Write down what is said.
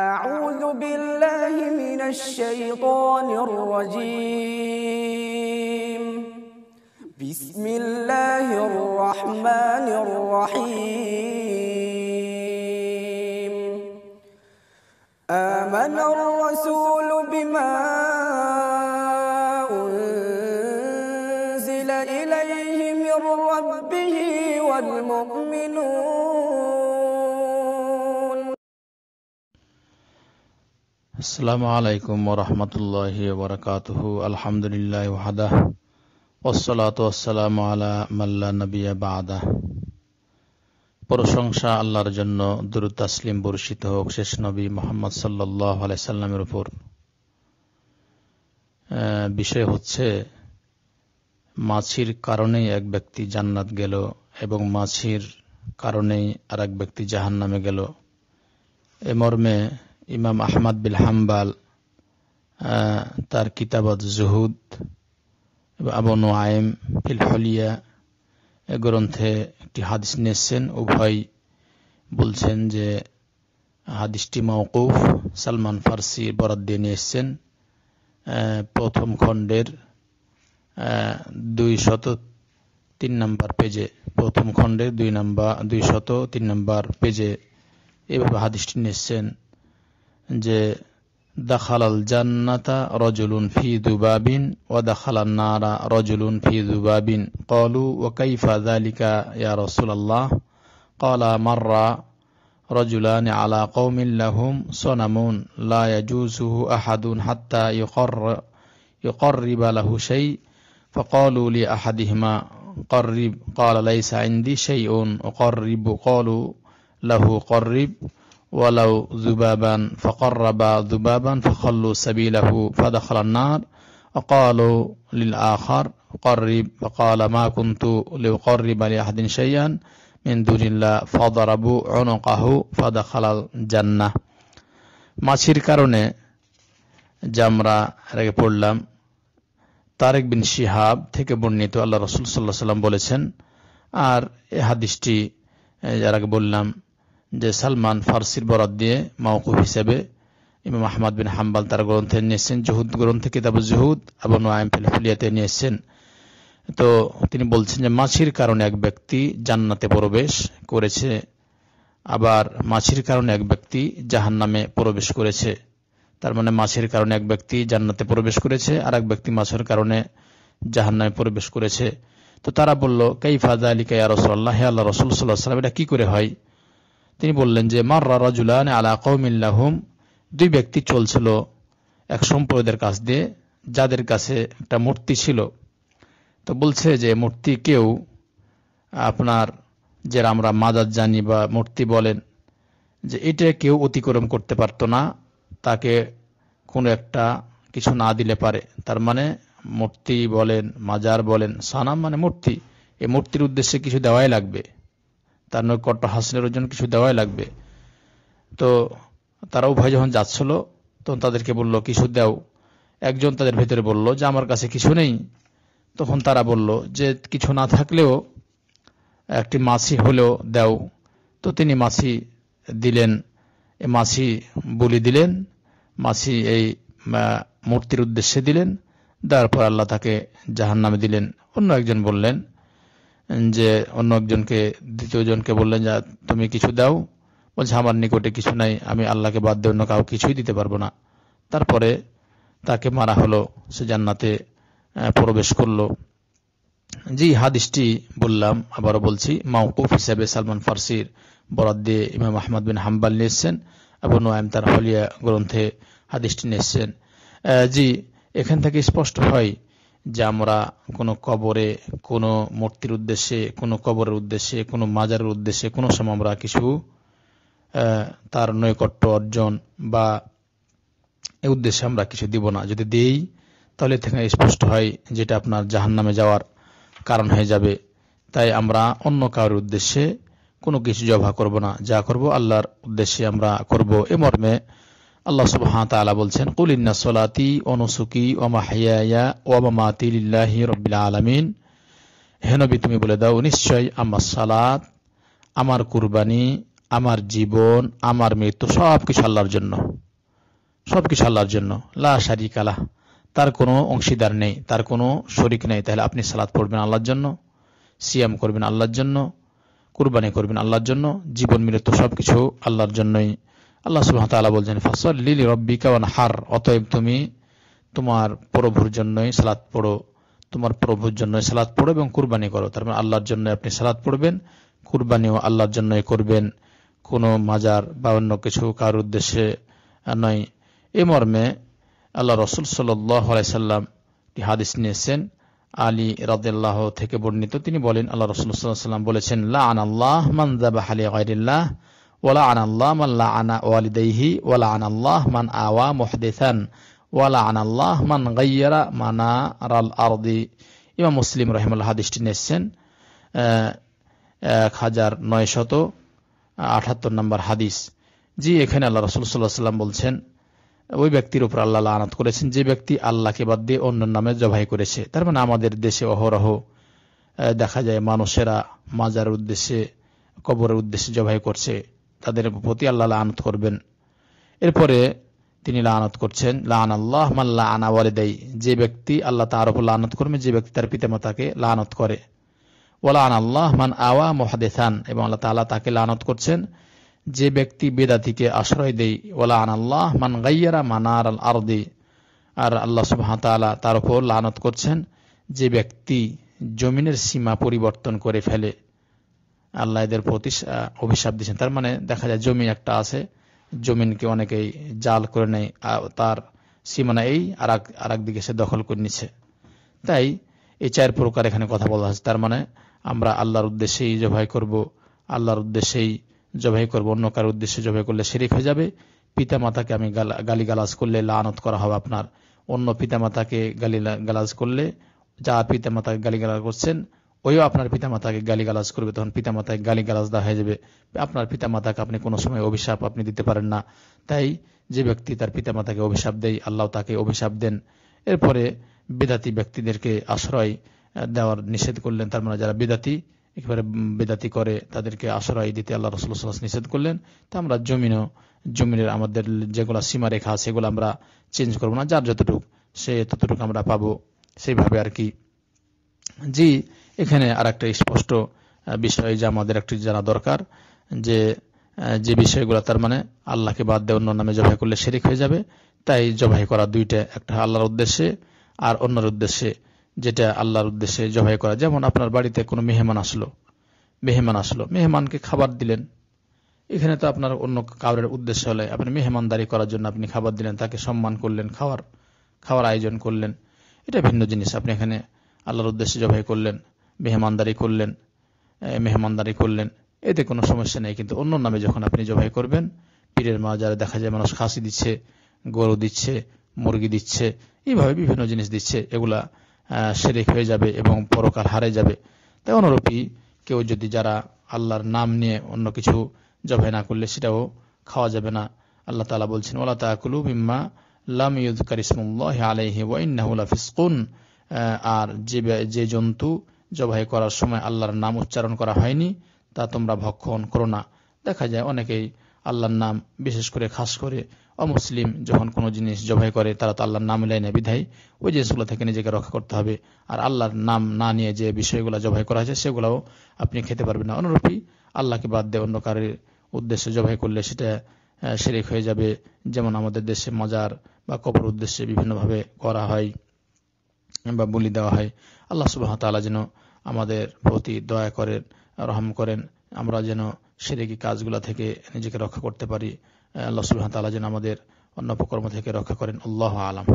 أعوذ بالله من الشيطان الرجيم بسم الله الرحمن الرحيم آمن الرسول بما أنزل إليه من ربه والمؤمنون আসসালামু আলাইকুম ওরহমতুল্লাহ বরকাতহ আলহামদুলিল্লাহ ওয়াহাদা ওসলাত ওসালাম আলা মাল্লা নবিয়া বাদা প্রশংসা আল্লাহর জন্য দুরু তাসলিম বর্ষিত হোক শেষ নবী মোহাম্মদ সাল্লাহ আলাইসাল্লামের উপর বিষয় হচ্ছে মাছির কারণেই এক ব্যক্তি জান্নাত গেল এবং মাছির কারণেই আর এক ব্যক্তি জাহান নামে গেল এ মর্মে ইমাম আহমদ বিল হাম্বাল তার কিতাবত জুহুদ আবু আয়েম ফিল হলিয়া এ গ্রন্থে একটি হাদিস নিয়েছেন উভয় বলছেন যে হাদিসটি মৌকুফ সালমান ফার্সি বরাদ দিয়ে নিয়ে এসছেন প্রথম খণ্ডের দুই শত তিন নম্বর পেজে প্রথম খণ্ডের দুই নম্বর দুই শত তিন নম্বর পেজে এভাবে হাদিসটি নিয়েছেন যে দাখালাল জান্নাতা রজুলুন ফি দুবাবিন ওয়া দাখালান নারা রজুলুন ফি দুবাবিন ক্বালু ওয়া কাইফা যালিকা ইয়া রাসূলুল্লাহ ক্বালা মাররা رجلان على قوم لهم صنم لا يجوزه أحد حتى يقر يقرب له شيء فقالوا لأحدهما قرب قال ليس عندي شيء أقرب قالوا له قرب ولو ذبابا فقرب ذبابا فخلوا سبيله فدخل النار وقالوا للآخر قرب فقال ما كنت لأقرب لأحد شيئا من دون الله فضرب عنقه فدخل الجنة ما شير মাছির কারণে যে আমরা এটাকে পড়লাম তারেক বিন শিহাব থেকে বর্ণিত আল্লাহ রসুল সাল্লাহ সাল্লাম বলেছেন আর এ হাদিসটি যারাকে বললাম যে সালমান ফার্সির বরাত দিয়ে মাওকুফ হিসেবে ইমাম আহমদ বিন হাম্বাল তার গ্রন্থে নিয়েছেন জহুদ গ্রন্থে কিতাব জহুদ এবং নোয়াইম ফিলফুলিয়াতে নিয়েছেন তো তিনি বলছেন যে মাছির কারণে এক ব্যক্তি জান্নাতে প্রবেশ করেছে আবার মাছির কারণে এক ব্যক্তি জাহান নামে প্রবেশ করেছে তার মানে মাছের কারণে এক ব্যক্তি জান্নাতে প্রবেশ করেছে আর এক ব্যক্তি মাছের কারণে জাহান্নামে প্রবেশ করেছে তো তারা বলল কাইফাদা আলী কাইয়া রসল্লাহ আল্লাহ রসুল সাল্লাহ সাল্লাম এটা কী করে হয় তিনি বললেন যে মাররা রাজুলান আলা কৌমিল্লাহুম দুই ব্যক্তি চলছিল এক সম্প্রদায়ের কাছ দিয়ে যাদের কাছে একটা মূর্তি ছিল তো বলছে যে মূর্তি কেউ আপনার যে আমরা মাজার জানি বা মূর্তি বলেন যে এটা কেউ অতিক্রম করতে পারতো না তাকে কোনো একটা কিছু না দিলে পারে তার মানে মূর্তি বলেন মাজার বলেন সানাম মানে মূর্তি এই মূর্তির উদ্দেশ্যে কিছু দেওয়াই লাগবে তার নৈকট্য হাসিনের জন্য কিছু দেওয়াই লাগবে তো তারা উভয় যখন যাচ্ছিল তখন তাদেরকে বলল কিছু দেও একজন তাদের ভেতরে বলল যে আমার কাছে কিছু নেই তখন তারা বলল যে কিছু না থাকলেও একটি মাছি হলেও দেও তো তিনি মাছি দিলেন মাছি বলি দিলেন মাছি এই মূর্তির উদ্দেশ্যে দিলেন তারপর আল্লাহ তাকে জাহান নামে দিলেন অন্য একজন বললেন যে অন্য একজনকে দ্বিতীয় জনকে বললেন যা তুমি কিছু দাও বলছে আমার নিকটে কিছু নাই আমি আল্লাহকে বাদ দিয়ে অন্য কাউ কিছুই দিতে পারবো না তারপরে তাকে মারা হলো সে জান্নাতে প্রবেশ করলো যে হাদিসটি বললাম আবারও বলছি মাউকুফ হিসাবে সালমান ফার্সির বরাদ দিয়ে ইমাম আহমদ বিন হাম্বাল নিয়েছেন এবং নোয়াম তার হলিয়া গ্রন্থে হাদিসটি নিয়েছেন জি এখান থেকে স্পষ্ট হয় যে আমরা কোনো কবরে কোনো মূর্তির উদ্দেশ্যে কোনো কবরের উদ্দেশ্যে কোনো মাজারের উদ্দেশ্যে কোনো সময় আমরা কিছু তার নৈকট্য অর্জন বা এ উদ্দেশ্যে আমরা কিছু দিব না যদি দিই তাহলে থেকে স্পষ্ট হয় যেটা আপনার জাহান নামে যাওয়ার কারণ হয়ে যাবে তাই আমরা অন্য কারোর উদ্দেশ্যে কোনো কিছু জবা করব না যা করব আল্লাহর উদ্দেশ্যে আমরা করব এ মর্মে আল্লাহ সুবাহ তালা বলছেন কুলিন্না সোলাতি অনুসুকি ওমা হাইয়া ওমা মাতি লিল্লাহি রব্বিল আলমিন হেনবি তুমি বলে দাও নিশ্চয় আমার সালাত আমার কুরবানি আমার জীবন আমার মৃত্যু সব কিছু আল্লাহর জন্য সব কিছু আল্লাহর জন্য লা সারি আলাহ তার কোনো অংশীদার নেই তার কোনো শরিক নেই তাহলে আপনি সালাদ পড়বেন আল্লাহর জন্য সিয়াম করবেন আল্লাহর জন্য কুরবানি করবেন আল্লাহর জন্য জীবন মৃত্যু সব কিছু আল্লাহর জন্যই আল্লাহ সুবহান তাআলা বলছেন লিলি রব্বিকা হার অতএব তুমি তোমার প্রভুর জন্যই সালাদ পড়ো তোমার প্রভুর জন্য সালাদ পড়ো এবং কুরবানি করো তার মানে আল্লাহর জন্য আপনি সালাদ পড়বেন কুরবানিও আল্লাহর জন্যই করবেন কোনো মাজার বা অন্য কিছু কার উদ্দেশ্যে নয় এ মর্মে আল্লাহ রসুল সাল্লাম হাদিস নিয়েছেন আলী রাদেল্লাহ থেকে বর্ণিত তিনি বলেন আল্লাহ রসুল সাল্লাম বলেছেন লা আন আল্লাহ মান্দাবাহ আলী আয়রিল্লাহ ওলা আনাল্লাহ মাল্লা আনা ওয়ালিদাইহি ওলা আনাল্লাহ মান আওয়া মুহদেসান ওয়ালা আনাল্লাহ মান গাইয়ারা মানা রাল আরদি ইমাম মুসলিম রহিমুল্লাহ হাদিসটি নিয়েছেন এক হাজার নয় শত আঠাত্তর নম্বর হাদিস জি এখানে আল্লাহ রসুল সাল্লাহ সাল্লাম বলছেন ওই ব্যক্তির উপর আল্লাহ আনাত করেছেন যে ব্যক্তি আল্লাহকে বাদ দিয়ে অন্য নামে জবাই করেছে তার মানে আমাদের দেশে অহরহ দেখা যায় মানুষেরা মাজার উদ্দেশ্যে কবরের উদ্দেশ্যে জবাই করছে তাদের প্রতি আল্লাহ আনত করবেন এরপরে তিনি লানত করছেন লান আল্লাহ মাল্লা আনা দেয় যে ব্যক্তি আল্লাহ তার উপর লানত করবে যে ব্যক্তি তার পিতামাতাকে লানত করে ওলান আল্লাহ মান আওয়া মোহাদেসান এবং আল্লাহ তাল্লাহ তাকে লানত করছেন যে ব্যক্তি বেদাতিকে আশ্রয় দেই ওলান আল্লাহ মান গাইয়ারা মানার আল আরদি আর আল্লাহ সুবাহতালা তার উপর লানত করছেন যে ব্যক্তি জমিনের সীমা পরিবর্তন করে ফেলে আল্লাহ এদের প্রতি অভিশাপ দিয়েছেন তার মানে দেখা যায় জমি একটা আছে জমিনকে অনেকেই জাল করে নেয় তার সীমানা এই আর এক দিকে সে দখল করে নিচ্ছে তাই এই চার প্রকার এখানে কথা বলা হয়েছে তার মানে আমরা আল্লাহর উদ্দেশ্যেই জবাই করব আল্লাহর উদ্দেশ্যেই জবাই করব অন্য কার উদ্দেশ্যে জবাই করলে শিরিক হয়ে যাবে পিতা মাতাকে আমি গালি গালাজ করলে লানত করা হবে আপনার অন্য পিতা মাতাকে গালি গালাজ করলে যা পিতা মাতাকে গালি গালাজ করছেন ওইও আপনার পিতামাতাকে গালিগালাজ করবে তখন পিতামাতাকে গালিগালাজ দেওয়া হয়ে যাবে আপনার পিতামাতাকে আপনি কোনো সময় অভিশাপ আপনি দিতে পারেন না তাই যে ব্যক্তি তার পিতামাতাকে অভিশাপ দেয় আল্লাহ তাকে অভিশাপ দেন এরপরে বেদাতি ব্যক্তিদেরকে আশ্রয় দেওয়ার নিষেধ করলেন তার মানে যারা বেদাতি একেবারে বেদাতি করে তাদেরকে আশ্রয় দিতে আল্লাহ রসুল্লাহ নিষেধ করলেন তা আমরা জমিনও জমিনের আমাদের যেগুলো সীমারেখা সেগুলো আমরা চেঞ্জ করবো না যার যতটুকু সে ততটুকু আমরা পাবো সেইভাবে আর কি জি এখানে আর একটা স্পষ্ট বিষয় যে আমাদের একটি জানা দরকার যে যে বিষয়গুলো তার মানে আল্লাহকে বাদ দিয়ে অন্য নামে জবাই করলে শেরিক হয়ে যাবে তাই জবাই করা দুইটা একটা আল্লাহর উদ্দেশ্যে আর অন্যর উদ্দেশ্যে যেটা আল্লাহর উদ্দেশ্যে জবাই করা যেমন আপনার বাড়িতে কোনো মেহমান আসলো মেহমান আসলো মেহমানকে খাবার দিলেন এখানে তো আপনার অন্য কাউরের উদ্দেশ্য হলে আপনি মেহমানদারি করার জন্য আপনি খাবার দিলেন তাকে সম্মান করলেন খাওয়ার খাওয়ার আয়োজন করলেন এটা ভিন্ন জিনিস আপনি এখানে আল্লাহর উদ্দেশ্যে জবাই করলেন মেহমানদারি করলেন মেহমানদারি করলেন এতে কোনো সমস্যা নেই কিন্তু অন্য নামে যখন আপনি জবাই করবেন পীরের মা যারা দেখা যায় মানুষ খাসি দিচ্ছে গরু দিচ্ছে মুরগি দিচ্ছে এইভাবে বিভিন্ন জিনিস দিচ্ছে এগুলা সেরেক হয়ে যাবে এবং পরকাল হারে যাবে তাই অনুরূপী কেউ যদি যারা আল্লাহর নাম নিয়ে অন্য কিছু জবাই না করলে সেটাও খাওয়া যাবে না আল্লাহ তালা বলছেন ওলা তাকুলু বিম্মা লাম ইউদ কারিসমুল্লাহ আলহি ওয়াইন্নাহুলা ফিসকুন আর যে যে জন্তু জবাই করার সময় আল্লাহর নাম উচ্চারণ করা হয়নি তা তোমরা ভক্ষণ করো না দেখা যায় অনেকেই আল্লাহর নাম বিশেষ করে খাস করে অমুসলিম যখন কোনো জিনিস জবাই করে তারা তো আল্লাহর নাম নেয় না বিধায় ওই জিনিসগুলো থেকে নিজেকে রক্ষা করতে হবে আর আল্লাহর নাম না নিয়ে যে বিষয়গুলো জবাই করা হয়েছে সেগুলোও আপনি খেতে পারবেন না অনুরূপী আল্লাহকে বাদ দিয়ে অন্য কারের উদ্দেশ্যে জবাই করলে সেটা শেরেক হয়ে যাবে যেমন আমাদের দেশে মজার বা কবর উদ্দেশ্যে বিভিন্নভাবে করা হয় বা বলি দেওয়া হয় আল্লাহ সুবাহ তালা যেন আমাদের প্রতি দয়া করেন রহম করেন আমরা যেন সেরেকি কাজগুলা থেকে নিজেকে রক্ষা করতে পারি আল্লাহ সুবাহ তালা যেন আমাদের অন্য প্রকর্ম থেকে রক্ষা করেন আল্লাহ আলম